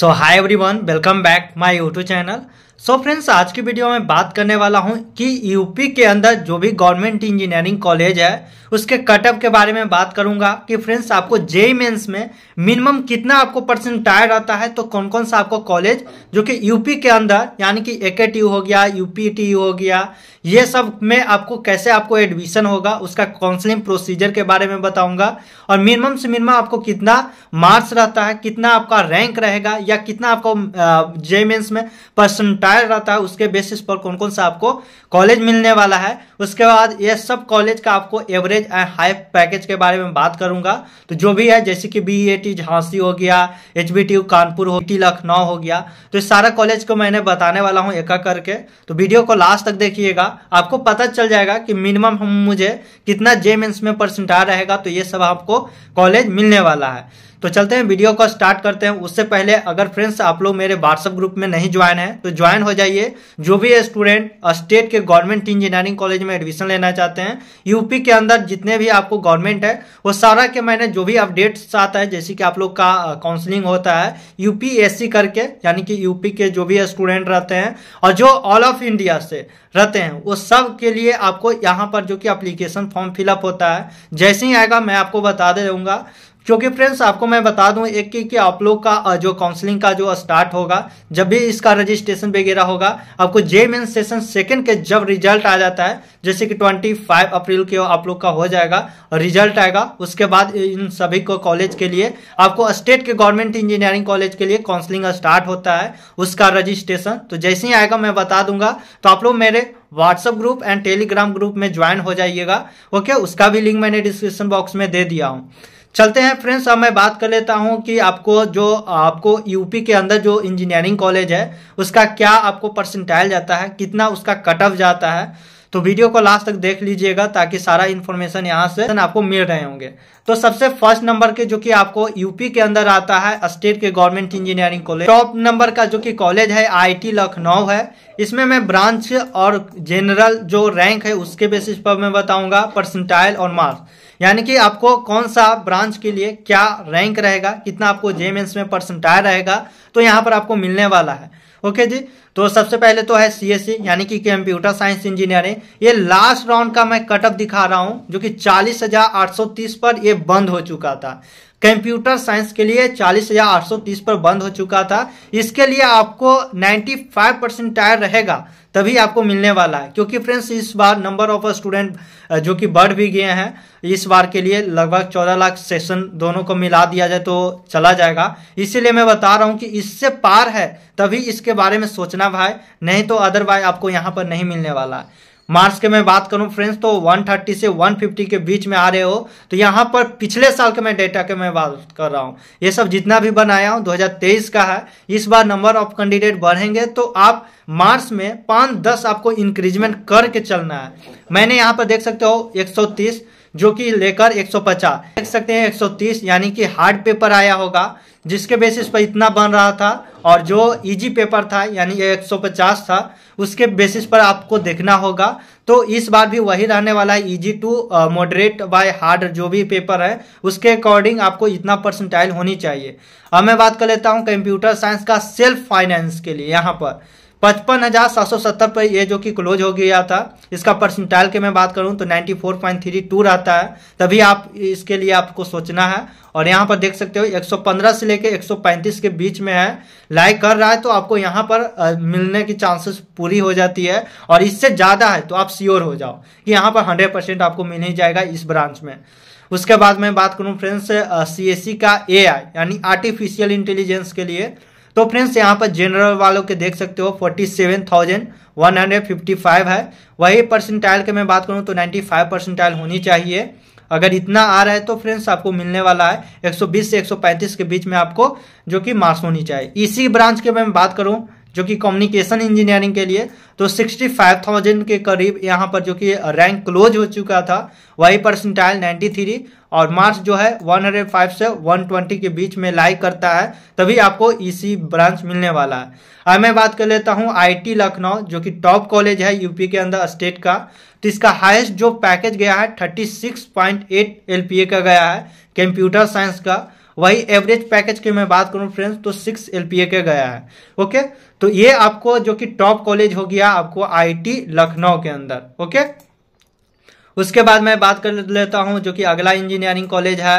So hi everyone, welcome back my YouTube channel. So so friends आज की video में बात करने वाला हूं कि यूपी के अंदर जो भी गवर्नमेंट इंजीनियरिंग कॉलेज है उसके कटअप के बारे में बात करूंगा कि फ्रेंड्स आपको जेई मेंस में मिनिमम कितना आपको परसेंटाइल रहता है तो कौन कौन सा आपको कॉलेज जो कि यूपी के अंदर यानी कि एके हो गया यूपी हो गया ये सब में आपको कैसे आपको एडमिशन होगा उसका काउंसलिंग प्रोसीजर के बारे में बताऊंगा और मिनिमम से मिनिमम आपको कितना मार्क्स रहता है कितना आपका रैंक रहेगा या कितना आपको जेई मेन्स में परसेंटाइल ट्रायल रहता है उसके बेसिस पर कौन कौन सा आपको कॉलेज मिलने वाला है उसके बाद ये सब कॉलेज का आपको एवरेज एंड हाई पैकेज के बारे में बात करूंगा तो जो भी है जैसे कि बी e झांसी हो गया एच कानपुर हो टी लखनऊ हो गया तो इस सारा कॉलेज को मैंने बताने वाला हूँ एका करके तो वीडियो को लास्ट तक देखिएगा आपको पता चल जाएगा कि मिनिमम हम मुझे कितना जे मेन्स में परसेंटाज रहेगा तो ये सब आपको कॉलेज मिलने वाला है तो चलते हैं वीडियो को स्टार्ट करते हैं उससे पहले अगर फ्रेंड्स आप लोग मेरे व्हाट्सअप ग्रुप में नहीं ज्वाइन है तो ज्वाइन हो जाइए जो भी स्टूडेंट स्टेट के गवर्नमेंट इंजीनियरिंग कॉलेज में एडमिशन लेना चाहते हैं यूपी के अंदर जितने भी आपको गवर्नमेंट है वो सारा के मैंने जो भी अपडेट्स आता है जैसे कि आप लोग का काउंसलिंग होता है यूपीएससी करके यानी कि यूपी के जो भी स्टूडेंट रहते हैं और जो ऑल ऑफ इंडिया से रहते हैं वो सब के लिए आपको यहाँ पर जो कि अप्लीकेशन फॉर्म फिलअप होता है जैसे ही आएगा मैं आपको बता दे दूंगा क्योंकि फ्रेंड्स आपको मैं बता दूं एक कि आप लोग का जो काउंसलिंग का जो स्टार्ट होगा जब भी इसका रजिस्ट्रेशन वगैरह होगा आपको जे मेन सेशन सेकंड के जब रिजल्ट आ जाता है जैसे कि 25 अप्रैल के आप लोग का हो जाएगा रिजल्ट आएगा उसके बाद इन सभी को कॉलेज के लिए आपको स्टेट के गवर्नमेंट इंजीनियरिंग कॉलेज के लिए काउंसलिंग स्टार्ट होता है उसका रजिस्ट्रेशन तो जैसे ही आएगा मैं बता दूंगा तो आप लोग मेरे WhatsApp group and Telegram group में ज्वाइन हो जाइएगा ओके उसका भी लिंक मैंने डिस्क्रिप्शन बॉक्स में दे दिया हूँ चलते हैं फ्रेंड्स अब मैं बात कर लेता हूं कि आपको जो आपको यूपी के अंदर जो इंजीनियरिंग कॉलेज है उसका क्या आपको परसेंटाइल जाता है कितना उसका कट ऑफ जाता है तो वीडियो को लास्ट तक देख लीजिएगा ताकि सारा इन्फॉर्मेशन यहाँ से आपको मिल रहे होंगे तो सबसे फर्स्ट नंबर के जो कि आपको यूपी के अंदर आता है स्टेट के government engineering college top number का जो कि कॉलेज है आईटी लखनऊ है इसमें मैं ब्रांच और जनरल जो रैंक है उसके बेसिस पर मैं बताऊंगा परसेंटाइल और मार्क्स यानी कि आपको कौन सा ब्रांच के लिए क्या रैंक रहेगा कितना आपको जेएमएस में परसेंटाइल रहेगा तो यहाँ पर आपको मिलने वाला है ओके जी तो सबसे पहले तो है सीएससी e, यानी कि कंप्यूटर साइंस इंजीनियरिंग ये लास्ट राउंड का मैं कटअप दिखा रहा हूं जो कि 40,830 पर ये बंद हो चुका था कंप्यूटर साइंस के लिए 40,830 पर बंद हो चुका था इसके लिए आपको 95 परसेंट टायर रहेगा तभी आपको मिलने वाला है क्योंकि फ्रेंड्स इस बार नंबर ऑफ स्टूडेंट जो कि बढ़ भी गए हैं इस बार के लिए लगभग 14 लाख सेशन दोनों को मिला दिया जाए तो चला जाएगा इसीलिए मैं बता रहा हूं कि इससे पार है तभी इसके बारे में सोचना भाई नहीं तो अदरवाइज आपको यहाँ पर नहीं मिलने वाला है मार्च के मैं बात करूं फ्रेंड्स तो 130 से 150 के बीच में आ रहे हो तो यहाँ पर पिछले साल के मैं डेटा के मैं बात कर रहा हूँ ये सब जितना भी बनाया हूं 2023 का है इस बार नंबर ऑफ कैंडिडेट बढ़ेंगे तो आप मार्च में पाँच दस आपको इंक्रीजमेंट करके चलना है मैंने यहां पर देख सकते हो 130 जो कि लेकर 150 देख सकते हैं 130 यानी कि हार्ड पेपर आया होगा जिसके बेसिस पर इतना बन रहा था और जो इजी पेपर था यानी 150 था उसके बेसिस पर आपको देखना होगा तो इस बार भी वही रहने वाला है easy to moderate by hard जो भी पेपर है उसके अकॉर्डिंग आपको इतना परसेंटाइल होनी चाहिए अब मैं बात कर लेता हूँ कंप्यूटर साइंस का सेल्फ फाइनेंस के लिए यहाँ पर पचपन हज़ार सात सौ सत्तर पर ये जो कि क्लोज हो गया था इसका परसेंटाइल की मैं बात करूं तो ninety four point three two रहता है तभी आप इसके लिए आपको सोचना है और यहाँ पर देख सकते हो 115 से लेके 135 के बीच में है लाइक कर रहा है तो आपको यहाँ पर मिलने की चांसेस पूरी हो जाती है और इससे ज़्यादा है तो आप श्योर हो जाओ कि यहाँ पर हंड्रेड परसेंट आपको मिल ही जाएगा इस ब्रांच में उसके बाद मैं बात करूँ फ्रेंड्स सी का ए यानी आर्टिफिशियल इंटेलिजेंस के लिए तो फ्रेंड्स यहाँ पर जनरल वालों के देख सकते हो forty seven thousand one hundred fifty five है वही परसेंटाइल की मैं बात करूँ तो नाइन्टी फाइव परसेंटाइल होनी चाहिए अगर इतना आ रहा है तो फ्रेंड्स आपको मिलने वाला है 120 से 135 के बीच में आपको जो कि मार्क्स होनी चाहिए इसी ब्रांच के मैं बात करूँ जो कि कम्युनिकेशन इंजीनियरिंग के लिए तो 65,000 के करीब यहाँ पर जो कि रैंक क्लोज हो चुका था वही परसेंटाइल 93 और मार्क्स जो है 105 से 120 के बीच में लाइक करता है तभी आपको इसी ब्रांच मिलने वाला है अब मैं बात कर लेता हूँ आईटी लखनऊ जो कि टॉप कॉलेज है यूपी के अंदर स्टेट का तो इसका हाइस्ट जो पैकेज गया है थर्टी सिक्स का गया है कंप्यूटर साइंस का वही एवरेज पैकेज की मैं बात करूँ फ्रेंड्स तो सिक्स एल के गया है ओके तो ये आपको जो कि टॉप कॉलेज हो गया आपको आईटी लखनऊ के अंदर ओके उसके बाद मैं बात कर लेता हूं जो कि अगला इंजीनियरिंग कॉलेज है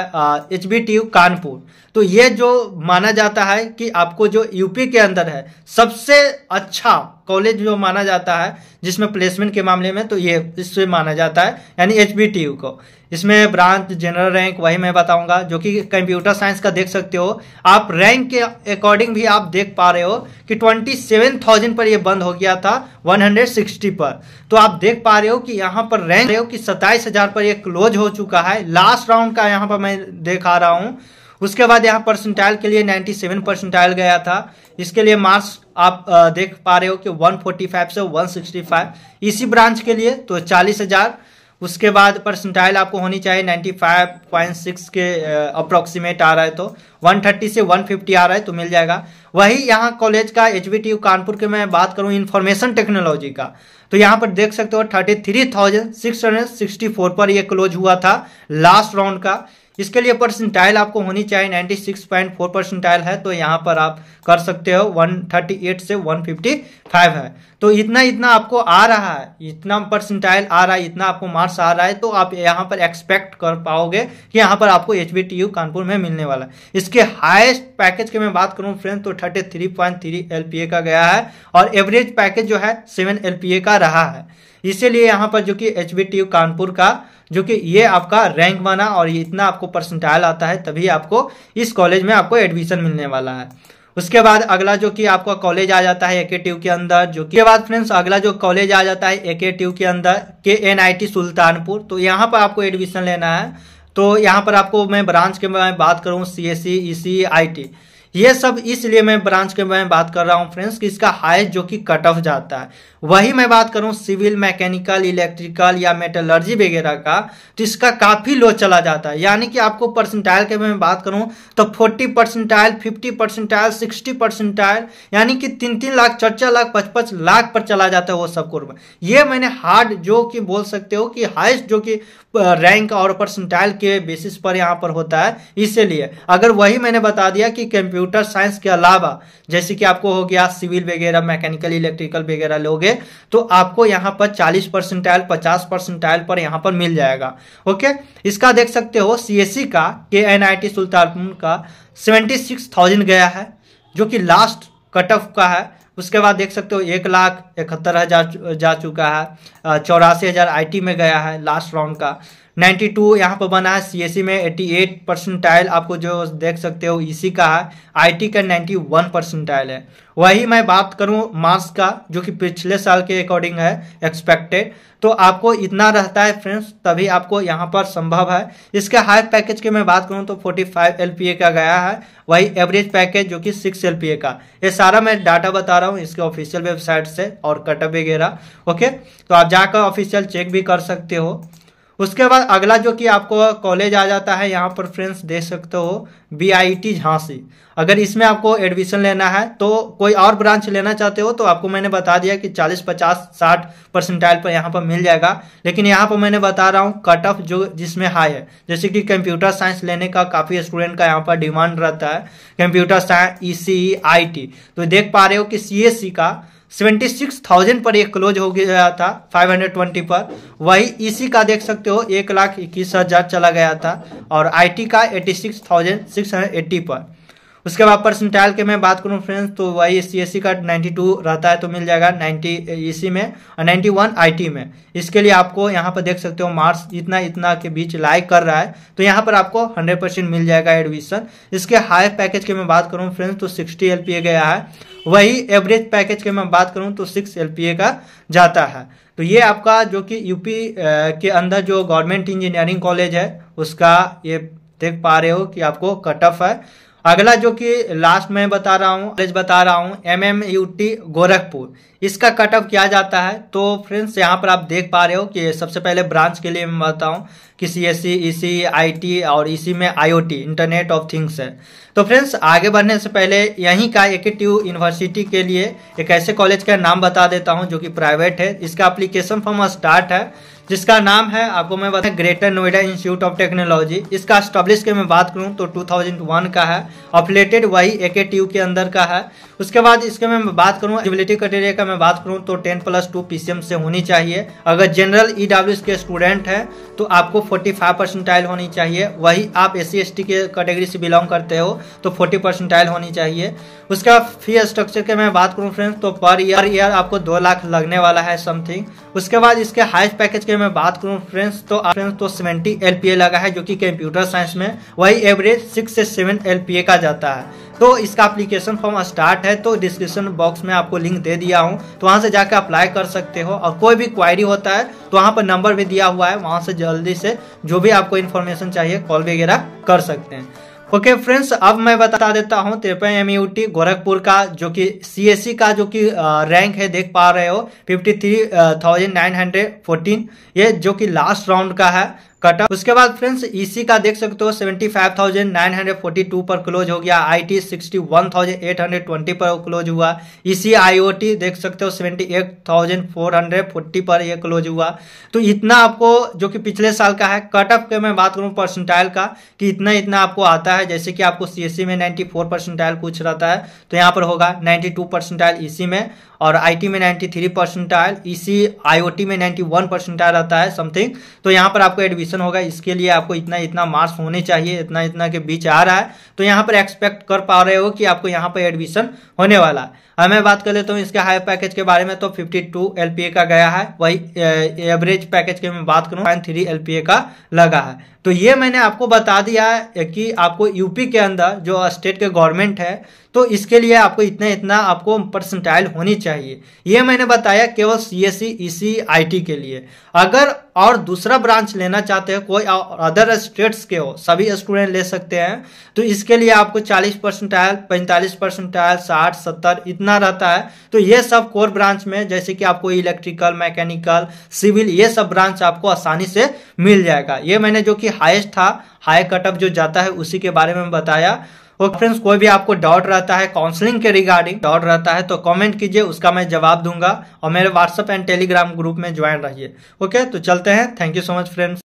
एच बी कानपुर तो ये जो माना जाता है कि आपको जो यूपी के अंदर है सबसे अच्छा कॉलेज जो माना जाता है जिसमें प्लेसमेंट के मामले में तो ये इससे माना जाता है यानी एच को इसमें ब्रांच जनरल रैंक वही मैं बताऊंगा जो कि कंप्यूटर साइंस का देख सकते हो आप रैंक के अकॉर्डिंग भी आप देख पा रहे हो कि 27,000 पर ये बंद हो गया था 160 पर तो आप देख पा रहे हो कि यहाँ पर रैंक रहे हो कि सत्ताईस पर ये क्लोज हो चुका है लास्ट राउंड का यहाँ पर मैं देखा रहा हूँ उसके बाद यहाँ परसेंटाइल के लिए 97 परसेंटाइल गया था इसके लिए मार्क्स आप देख पा रहे हो कि 145 से 165 इसी ब्रांच के लिए तो चालीस हजार उसके बाद परसेंटाइल आपको होनी चाहिए 95.6 के अप्रोक्सीमेट आ रहा है तो 130 से 150 आ रहा है तो मिल जाएगा वही यहाँ कॉलेज का एच कानपुर के मैं बात करूँ इन्फॉर्मेशन टेक्नोलॉजी का तो यहाँ पर देख सकते हो 33,664 पर ये क्लोज हुआ था लास्ट राउंड का इसके लिए परसेंटाइल आपको होनी चाहिए ninety six point four percentile है तो यहाँ पर आप कर सकते हो वन थर्टी एट से वन फिफ्टी फाइव है तो इतना इतना आपको आ रहा है इतना परसेंटाइल आ रहा है इतना आपको मार्क्स आ रहा है तो आप यहाँ पर एक्सपेक्ट कर पाओगे कि यहाँ पर आपको एच कानपुर में मिलने वाला है इसके हाइस्ट पैकेज की मैं बात करूँ फ्रेंड तो thirty three point three L का गया है और एवरेज पैकेज जो है सेवन एल का रहा है इसीलिए यहाँ पर जो कि एच कानपुर का जो कि ये आपका रैंक बना और ये इतना आपको परसेंटाइल आता है तभी आपको इस कॉलेज में आपको एडमिशन मिलने वाला है उसके बाद अगला जो कि आपका कॉलेज आ जाता है एके के अंदर जो कि बाद फ्रेंड्स अगला जो कॉलेज आ जाता है एके के अंदर के एन सुल्तानपुर तो यहाँ पर आपको एडमिशन लेना है तो यहाँ पर आपको मैं ब्रांच के में बात करूँ C S C E C I T ये सब इसलिए मैं ब्रांच के मैं बात कर रहा हूँ फ्रेंड्स कि इसका हाईएस्ट जो कि कट ऑफ जाता है वही मैं बात करूँ सिविल मैकेनिकल इलेक्ट्रिकल या मेटलर्जी वगैरह का तो इसका काफ़ी लो चला जाता है यानी कि आपको परसेंटाइल के मैं बात करूँ तो forty percentile fifty percentile sixty percentile यानी कि तीन तीन लाख चार चार लाख पच लाख पर चला जाता है वो सब कुर्म ये मैंने हार्ड जो कि बोल सकते हो कि हाइस्ट जो कि रैंक और परसेंटाइल के बेसिस पर यहाँ पर होता है इसीलिए अगर वही मैंने बता दिया कि कंप्यूटर कंप्यूटर साइंस के अलावा जैसे कि आपको हो गया सिविल वगैरह मैकेनिकल इलेक्ट्रिकल वगैरह लोगे तो आपको यहाँ पर चालीस परसेंटाइल पचास परसेंटाइल पर यहाँ पर मिल जाएगा ओके इसका देख सकते हो सी e का के एन आई टी सुल्तानपुर का सेवेंटी सिक्स थाउजेंड गया है जो कि लास्ट कट ऑफ का है उसके बाद देख सकते हो एक लाख इकहत्तर हज़ार जा चुका है चौरासी हज़ार आई में गया है लास्ट राउंड का नाइन्टी टू यहाँ पर बना है सी e में एट्टी एट परसेंटाइल आपको जो देख सकते हो इसी का है आईटी का नाइन्टी वन परसेंटाइल है वही मैं बात करूँ मार्क्स का जो कि पिछले साल के अकॉर्डिंग है एक्सपेक्टेड तो आपको इतना रहता है फ्रेंड्स तभी आपको यहाँ पर संभव है इसके हाई पैकेज की मैं बात करूँ तो फोर्टी फाइव एल का गया है वही एवरेज पैकेज जो कि सिक्स एल का ये सारा मैं डाटा बता रहा हूँ इसके ऑफिशियल वेबसाइट से और कटअप वगैरह ओके तो आप जाकर ऑफिशियल चेक भी कर सकते हो उसके बाद अगला जो कि आपको कॉलेज आ जाता है यहाँ पर फ्रेंड्स देख सकते हो बी झांसी अगर इसमें आपको एडमिशन लेना है तो कोई और ब्रांच लेना चाहते हो तो आपको मैंने बता दिया कि 40 50 60 परसेंटाइल पर यहाँ पर मिल जाएगा लेकिन यहाँ पर मैंने बता रहा हूँ कट ऑफ जो जिसमें हाई है जैसे कि कंप्यूटर साइंस लेने का काफ़ी स्टूडेंट का यहाँ पर डिमांड रहता है computer science E C I T तो देख पा रहे हो कि सी e का सेवेंटी सिक्स थाउजेंड पर ये क्लोज हो गया था फाइव हंड्रेड ट्वेंटी पर वही ईसी e का देख सकते हो एक लाख इक्कीस हज़ार चला गया था और आईटी का eighty six thousand six hundred eighty पर उसके बाद परसेंटाइल के मैं बात करूँ फ्रेंड्स तो वही सी e का 92 रहता है तो मिल जाएगा 90 सी e में और 91 टी में इसके लिए आपको यहाँ पर देख सकते हो मार्क्स इतना इतना के बीच लाइक कर रहा है तो यहाँ पर आपको 100 परसेंट मिल जाएगा एडमिशन इसके हाई पैकेज की मैं बात करूँ फ्रेंड्स तो 60 एल गया है वही एवरेज पैकेज के मैं बात करूं तो सिक्स एल का जाता है तो ये आपका जो कि यूपी के अंदर जो गवर्नमेंट इंजीनियरिंग कॉलेज है उसका ये देख पा रहे हो कि आपको कट ऑफ है अगला जो कि लास्ट में बता रहा हूँ कॉलेज बता रहा हूँ M M U T Gorakhpur इसका कट ऑफ किया जाता है तो फ्रेंड्स यहाँ पर आप देख पा रहे हो कि सबसे पहले ब्रांच के लिए मैं बताऊँ कि C S C E C I T और इसी में I O T internet of things है तो फ्रेंड्स आगे बढ़ने से पहले यहीं का एकेटिव यूनिवर्सिटी के लिए एक ऐसे कॉलेज का नाम बता देता हूँ जो कि प्राइवेट है इसका अप्लीकेशन फॉर्म स्टार्ट है जिसका नाम है आपको मैं बता Greater Noida Institute of Technology इसका स्टॉब्लिश की मैं बात करूं तो 2001 का है ऑपरेटेड वही ए के के अंदर का है उसके बाद इसके मैं बात करूं एलिजिबिलिटी क्राइटेरिया का मैं बात करूं तो टेन प्लस टू पी से होनी चाहिए अगर जनरल ई e के स्टूडेंट हैं तो आपको फोर्टी फाइव होनी चाहिए वही आप एस सी के कैटेगरी से बिलोंग करते हो तो फोर्टी परसेंटाइल होनी चाहिए उसका फी स्ट्रक्चर के मैं बात करूँ फ्रेंड्स तो पर ईयर ईयर आपको दो लाख लगने वाला है समथिंग उसके बाद इसके हाइस्ट पैकेज के मैं बात करूँ फ्रेंड्स तो फ्रेंड्स तो सेवेंटी एल लगा है जो कि कंप्यूटर साइंस में वही एवरेज सिक्स से सेवन एल का जाता है तो इसका अप्लीकेशन फॉर्म स्टार्ट है तो डिस्क्रिप्शन बॉक्स में आपको लिंक दे दिया हूँ तो वहाँ से जाकर अप्लाई कर सकते हो और कोई भी क्वायरी होता है तो वहाँ पर नंबर भी दिया हुआ है वहाँ से जल्दी से जो भी आपको इन्फॉर्मेशन चाहिए कॉल वगैरह कर सकते हैं ओके okay, फ्रेंड्स अब मैं बता देता हूँ त्रिपन एम गोरखपुर का जो कि सी e का जो कि रैंक है देख पा रहे हो fifty three thousand nine hundred fourteen ये जो कि लास्ट राउंड का है कटा उसके बाद फ्रेंड्स इसी e का देख सकते हो सेवेंटी पर क्लोज हो गया आईटी 61,820 पर क्लोज हुआ इसी e आईओटी देख सकते हो 78,440 पर ये क्लोज हुआ तो इतना आपको जो कि पिछले साल का है कट ऑफ के मैं बात करूँ परसेंटाइल का कि इतना इतना आपको आता है जैसे कि आपको सी e में नाइन्टी परसेंटाइल कुछ रहता है तो यहाँ पर होगा नाइन्टी परसेंटाइल इसी में और आईटी में 93 परसेंटाइल इसी आईओटी में 91 परसेंटाइल रहता है समथिंग तो यहाँ पर आपको एडमिशन कंडीशन होगा इसके लिए आपको इतना इतना मार्क्स होने चाहिए इतना इतना के बीच आ रहा है तो यहाँ पर एक्सपेक्ट कर पा रहे हो कि आपको यहाँ पर एडमिशन होने वाला है अब मैं बात कर लेता हूँ इसके हाई पैकेज के बारे में तो 52 टू का गया है वही एवरेज पैकेज के मैं बात करूँ पॉइंट थ्री का लगा है तो ये मैंने आपको बता दिया कि आपको यूपी के अंदर जो स्टेट के गवर्नमेंट है तो इसके लिए आपको इतना इतना आपको परसेंटाइल होनी चाहिए ये मैंने बताया केवल सी एस सी ई के लिए अगर और दूसरा ब्रांच लेना चाहते हैं कोई अदर स्टेट्स के हो सभी स्टूडेंट ले सकते हैं तो इसके लिए आपको चालीस परसेंटाइल पैंतालीस परसेंटाइल साठ सत्तर इतना बना रहता है तो ये सब कोर ब्रांच में जैसे कि आपको इलेक्ट्रिकल मैकेनिकल सिविल ये सब ब्रांच आपको आसानी से मिल जाएगा ये मैंने जो कि हाइस्ट था हाई कटअप जो जाता है उसी के बारे में बताया और फ्रेंड्स कोई भी आपको डाउट रहता है काउंसलिंग के रिगार्डिंग डाउट रहता है तो कमेंट कीजिए उसका मैं जवाब दूंगा और मेरे व्हाट्सअप एंड टेलीग्राम ग्रुप में ज्वाइन रहिए ओके तो चलते हैं thank you so much friends